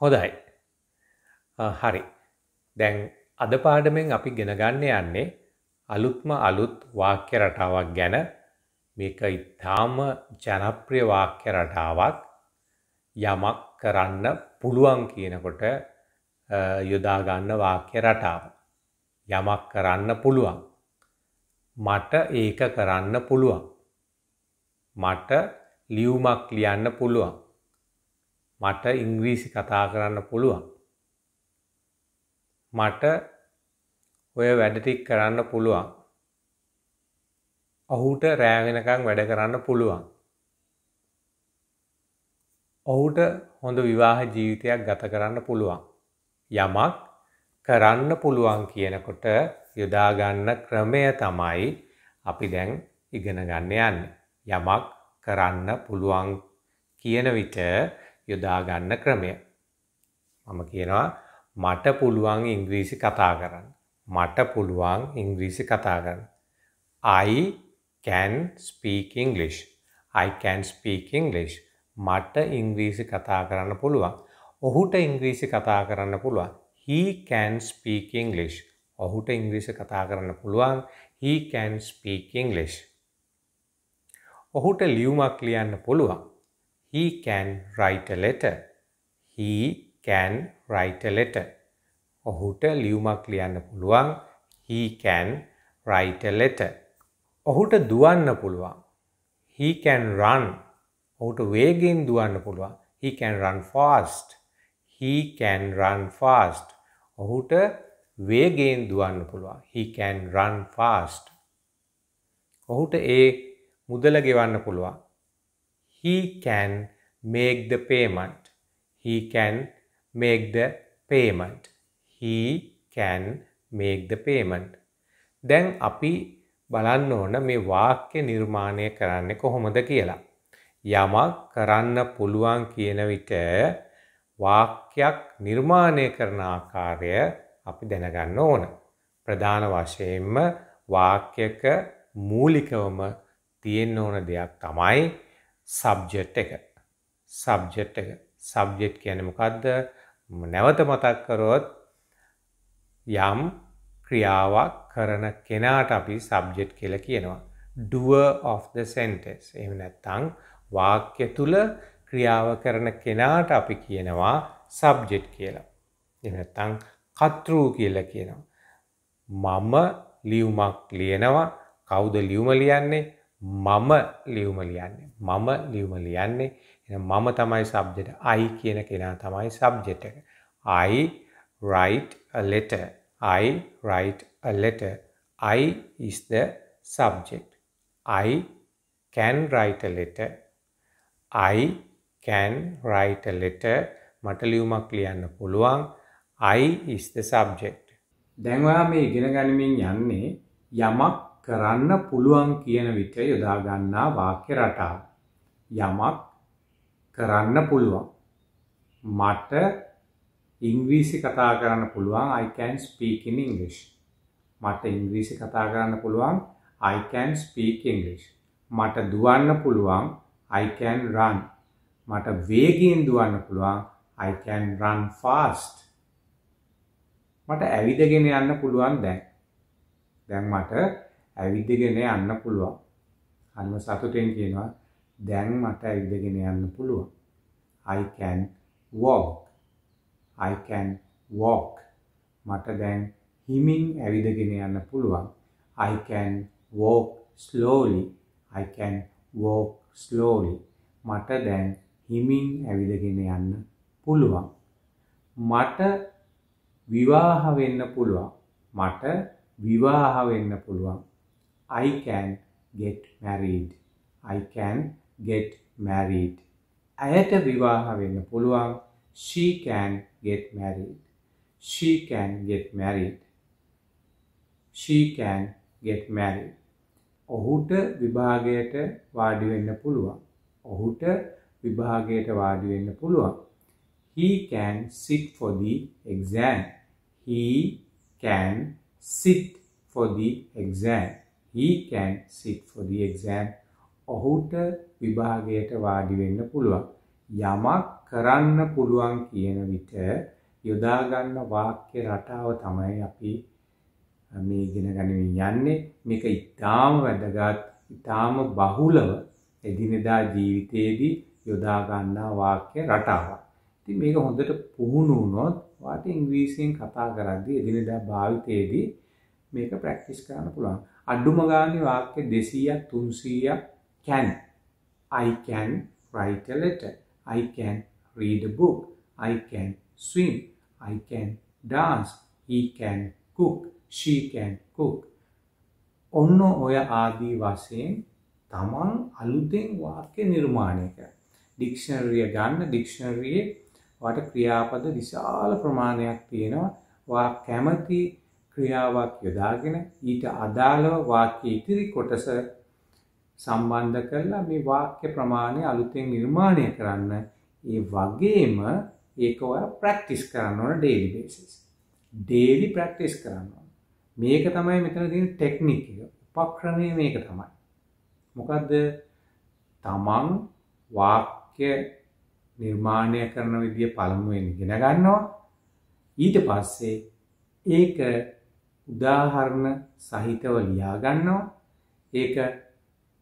හොඳයි හරි දැන් අද පාඩමෙන් අපි ගෙනගන්න යන්නේ අලුත්ම අලුත් වාක්‍ය රටාවක් ගැන මේක ඉතාම ජනප්‍රිය වාක්‍ය රටාවක් යමක් කරන්න පුළුවන් කියනකොට යොදාගන්න වාක්‍ය රටාව. යමක් කරන්න පුළුවන්. මට ඒක කරන්න පුළුවන්. මට ලියුමක් ලියන්න පුළුවන්. මට ඉංග්‍රීසි කතා කරන්න පුළුවන්. මට ඔය වැඩටික් කරන්න පුළුවන්. ඔහුට රෑවෙනකං වැඩ කරන්න පුළුවන්. ඔහුට හොඳ විවාහ ජීවිතයක් ගත කරන්න පුළුවන්. යමක් කරන්න පුළුවන් කියනකොට යොදාගන්න ක්‍රමය තමයි අපි දැන් ඉගෙන ගන්න යන්න. යමක් කරන්න පුළුවන් කියන විට යොදා ගන්න ක්‍රමය. මම කියනවා මට පුළුවන් ඉංග්‍රීසි කතා කරන්න. මට පුළුවන් ඉංග්‍රීසි කතා කරන්න. I can speak English. I can speak English. මට ඉංග්‍රීසි කතා කරන්න පුළුවන්. ඔහුට ඉංග්‍රීසි කතා කරන්න පුළුවන්. He can speak English. ඔහුට ඉංග්‍රීසි කතා කරන්න පුළුවන්. He can speak English. ඔහුට ලියුමක් ලියන්න පුළුවන්. He can write a letter. He can write a letter. ඔහුට ලියුමක් ලියන්න පුළුවන්. He can write a letter. ඔහුට දුවන්න පුළුවන්. He can run. ඔහුට වේගෙන් දුවන්න පුළුවන්. He can run fast. He can run fast. ඔහුට වේගෙන් දුවන්න පුළුවන්. He can run fast. ඔහුට ඒ මුදල ගෙවන්න පුළුවන්. he can make the payment. He can make the payment. He can make the payment. දැන් අපි බලන්න ඕන මේ වාක්‍ය නිර්මාණය කරන්න කොහොමද කියලා. යමක් කරන්න පුළුවන් කියන විට වාක්‍යයක් නිර්මාණය කරන ආකාරය අපි දැනගන්න ඕන. ප්‍රධාන වශයෙන්ම වාක්‍යක මූලිකවම තියෙන්න ඕන දෙයක් තමයි සබ්ජෙට් එක. සබ්ජෙට් එක සබ්ජෙට් කියන මොකක්ද නැවත මතක් කරොත් යම් ක්‍රියාවක් කරන කෙනාට අපි සබ්ජෙට් කියලා කියනවා. doer of the sentence. එහෙම නැත්නම් වාක්‍ය තුල ක්‍රියාව කරන කෙනාට අපි කියනවා සබ්ජෙට් කියලා. එහෙම නැත්නම් කතෘ කියලා කියනවා. මම ලියුමක් ලියනවා. කවුද ලියුම ලියන්නේ? මම ලියුම ලියන්නේ මම ලියුම ලියන්නේ මම තමයි සබ්ජෙට අයි කියන කෙනා තමයි සබ්ජෙට එක I write a letter I write a letter I is the subject I can write a letter I can write a letter මට ලියුමක් ලියන්න පුළුවන් I is the subject දැන් ඔයා මේ ඉගෙන ගනිමින් යන්නේ යමක් කරන්න පුළුවන් කියන විට යොදා ගන්නා වාක්‍ය රටාව. යමක් කරන්න පුළුවන්. මට ඉංග්‍රීසි කතා කරන්න පුළුවන් I can speak in English. මට ඉංග්‍රීසි කතා කරන්න පුළුවන් I can speak English. මට දුවන්න පුළුවන් I can run. මට වේගයෙන් දුවන්න පුළුවන් I can run fast. මට ඇවිදගෙන යන්න පුළුවන් දැන්. දැන් මට ඇවිදගෙන යන්න පුළුවන්. හරිම සතුටෙන් කියනවා දැන් මට ඇවිදගෙන යන්න පුළුවන්. I can walk. I can walk. මට දැන් හිමින් ඇවිදගෙන යන්න පුළුවන්. I can walk slowly. I can walk slowly. මට දැන් හිමින් ඇවිදගෙන යන්න පුළුවන්. මට විවාහ වෙන්න පුළුවන්. මට විවාහ වෙන්න පුළුවන්. I can get married. I can get married. ඇයට විවාහ වෙන්න පුළුවන්. She can get married. She can get married. She can get married. ඔහුට විභාගයට වාඩි වෙන්න පුළුවන්. ඔහුට විභාගයට වාඩි වෙන්න පුළුවන්. He can sit for the exam. He can sit for the exam. can sit for the exam. ඔහුට විභාගයට වාඩි වෙන්න පුළුවන්. යමක් කරන්න පුළුවන් කියන විට යොදා ගන්න වාක්‍ය රටාව තමයි අපි මේ ඉගෙන ගනිමින් යන්නේ. මේක ඊටාම වැදගත්, ඊටාම බහුලව එදිනෙදා ජීවිතයේදී යොදා ගන්නා වාක්‍ය රටාවක්. ඉතින් මේක හොඳට පුහුණු වුණොත් වාට ඉංග්‍රීසියෙන් කතා කරද්දී එදිනෙදා භාවිතයේදී මේක ප්‍රැක්ටිස් කරන්න පුළුවන් අඩුම ගානේ වාක්‍ය 200ක් 300ක් can i can write a letter i can read a book i can swim i can dance he can cook she can cook ඔන්න ඔය ආදී වශයෙන් තමන් අලුතෙන් වාක්‍ය නිර්මාණය කර ඩික්ෂනරිය ගන්න ඩික්ෂනරියේ වට ක්‍රියාපද විශාල ප්‍රමාණයක් තියෙනවා වා කැමති ක්‍රියාවක් යොදාගෙන ඊට අදාළව වාක්‍ය ඉතිරි කොටස සම්බන්ධ කරලා මේ වාක්‍ය ප්‍රමාණය අලුතෙන් නිර්මාණය කරන්න ඒ වගේම ඒක ඔයා ප්‍රැක්ටිස් කරන්න ඕන ඩේලි බේසිස්. ඩේලි ප්‍රැක්ටිස් කරන්න ඕන. මේක තමයි මෙතන තියෙන ටෙක්නික් එක. උපක්‍රමය මේක තමයි. මොකද්ද? තමන් වාක්‍ය නිර්මාණය කරන විදිය පළමුවෙන් ඉගෙන ගන්නවා. ඊට පස්සේ ඒක උදාහරණ සහිතව ලියා ගන්නවා ඒක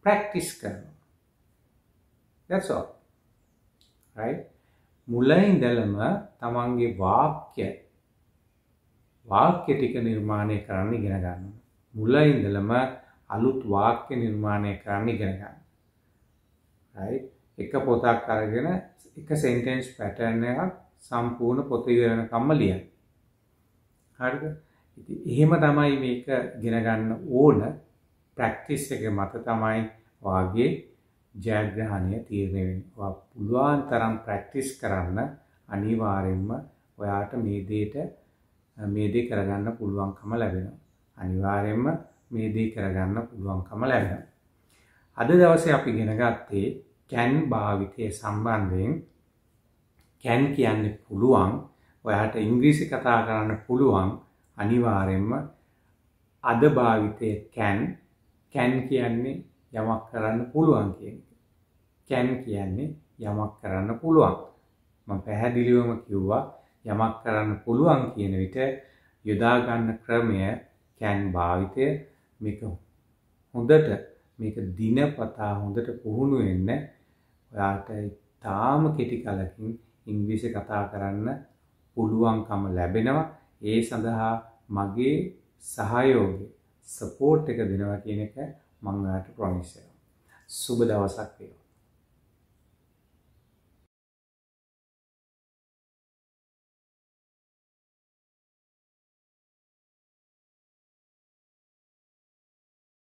ප්‍රැක්ටිස් කරනවා that's all right මුල ඉඳලම තමන්ගේ වාක්‍ය වාක්‍ය ටික නිර්මාණය කරන්න ඉගෙන ගන්න මුල ඉඳලම අලුත් වාක්‍ය නිර්මාණය කරන්න ඉගෙන ගන්න right එක පොතක් අරගෙන එක සෙන්ටෙන්ස් පැටර්න් එකක් සම්පූර්ණ පොත ඉවරනකම්ම ලියන්න හරිද එහෙම තමයි මේක ගෙනගන්න ඕන ප්‍රැක්ටිස් එක මත තමයි වාගේ ජයග්‍රහණය තීරණය වෙනවා. පුළුවන් තරම් ප්‍රැක්ටිස් කරන්න අනිවාර්යයෙන්ම ඔයාට මේ දෙයට මේ දේ කරගන්න පුළුවන්කම ලැබෙනවා. අනිවාර්යයෙන්ම මේ දේ කරගන්න පුළුවන්කම ලැබෙනවා. අද දවසේ අපි ගෙනගත්තේ can භාවිතය සම්බන්ධයෙන් can කියන්නේ පුළුවන් ඔයාට ඉංග්‍රීසි කතා කරන්න පුළුවන් අනිවාර්යෙන්ම අද භාවිතය කැන් කැන් කියන්නේ යමක් කරන්න පුළුවන් කියන එක. කැන් කියන්නේ යමක් කරන්න පුළුවන්. මම පැහැදිලිවම කිව්වා යමක් කරන්න පුළුවන් කියන විට යොදා ගන්න ක්‍රමය කැන් භාවිතය මේක හොඳට මේක දිනපතා හොඳට පුහුණු වෙන්න ඔයාට තාම කෙටි කලකින් ඉංග්‍රීසි කතා කරන්න පුළුවන්කම ලැබෙනවා ඒ සඳහා මගේ සහයෝගය සපෝට් එක දෙනවා කියන එක මං ඔයාලට ප්‍රොමිස් කරනවා. සුබ දවසක් වේවා.